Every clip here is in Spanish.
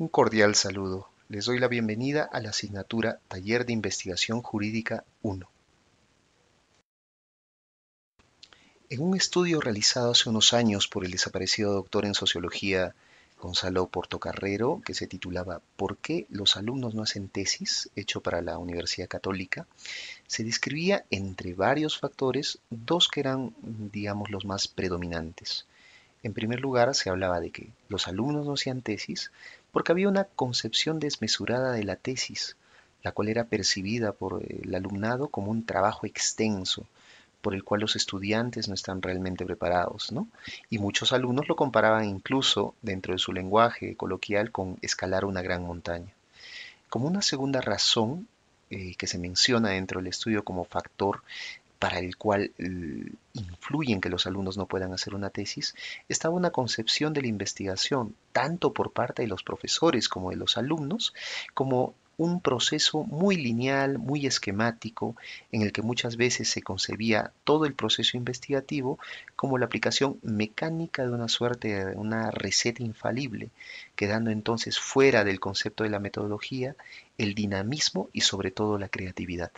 Un cordial saludo. Les doy la bienvenida a la asignatura Taller de Investigación Jurídica 1. En un estudio realizado hace unos años por el desaparecido doctor en sociología Gonzalo Portocarrero, que se titulaba ¿Por qué los alumnos no hacen tesis?, hecho para la Universidad Católica, se describía entre varios factores dos que eran, digamos, los más predominantes. En primer lugar, se hablaba de que los alumnos no hacían tesis porque había una concepción desmesurada de la tesis, la cual era percibida por eh, el alumnado como un trabajo extenso, por el cual los estudiantes no están realmente preparados, Y muchos alumnos lo comparaban incluso, dentro de su lenguaje coloquial, con escalar una gran montaña. Como una segunda razón eh, que se menciona dentro del estudio como factor para el cual mm, influyen que los alumnos no puedan hacer una tesis, estaba una concepción de la investigación, tanto por parte de los profesores como de los alumnos, como un proceso muy lineal, muy esquemático, en el que muchas veces se concebía todo el proceso investigativo como la aplicación mecánica de una suerte, de una receta infalible, quedando entonces fuera del concepto de la metodología el dinamismo y sobre todo la creatividad.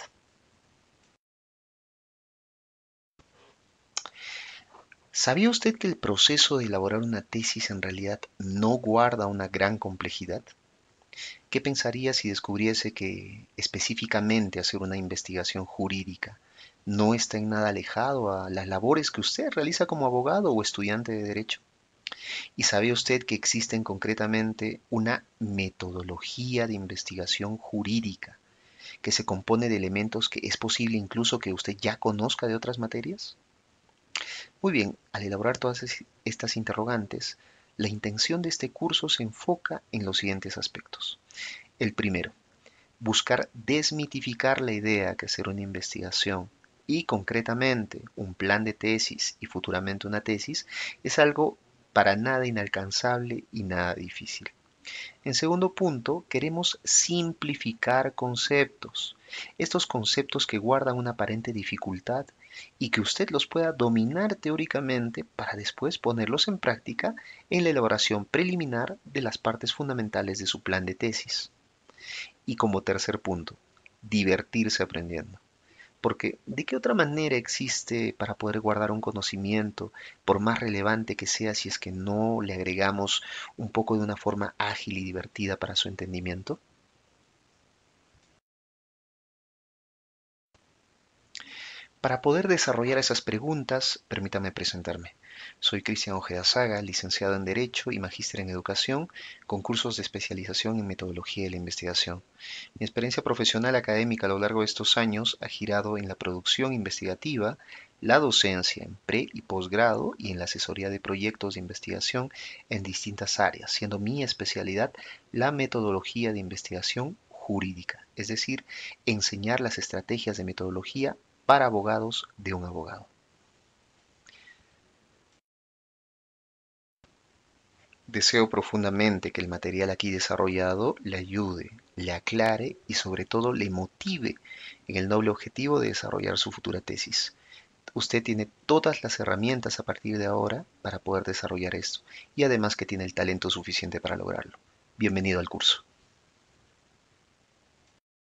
¿Sabía usted que el proceso de elaborar una tesis en realidad no guarda una gran complejidad? ¿Qué pensaría si descubriese que específicamente hacer una investigación jurídica no está en nada alejado a las labores que usted realiza como abogado o estudiante de derecho? ¿Y sabe usted que existen concretamente una metodología de investigación jurídica que se compone de elementos que es posible incluso que usted ya conozca de otras materias? Muy bien, al elaborar todas estas interrogantes, la intención de este curso se enfoca en los siguientes aspectos. El primero, buscar desmitificar la idea que hacer una investigación y concretamente un plan de tesis y futuramente una tesis es algo para nada inalcanzable y nada difícil. En segundo punto, queremos simplificar conceptos estos conceptos que guardan una aparente dificultad y que usted los pueda dominar teóricamente para después ponerlos en práctica en la elaboración preliminar de las partes fundamentales de su plan de tesis. Y como tercer punto, divertirse aprendiendo. Porque, ¿de qué otra manera existe para poder guardar un conocimiento, por más relevante que sea, si es que no le agregamos un poco de una forma ágil y divertida para su entendimiento? Para poder desarrollar esas preguntas, permítame presentarme. Soy Cristian Ojeda Saga, licenciado en Derecho y magíster en Educación, con cursos de especialización en Metodología de la Investigación. Mi experiencia profesional académica a lo largo de estos años ha girado en la producción investigativa, la docencia en pre y posgrado y en la asesoría de proyectos de investigación en distintas áreas, siendo mi especialidad la metodología de investigación jurídica, es decir, enseñar las estrategias de metodología para abogados de un abogado. Deseo profundamente que el material aquí desarrollado le ayude, le aclare y sobre todo le motive en el noble objetivo de desarrollar su futura tesis. Usted tiene todas las herramientas a partir de ahora para poder desarrollar esto y además que tiene el talento suficiente para lograrlo. Bienvenido al curso.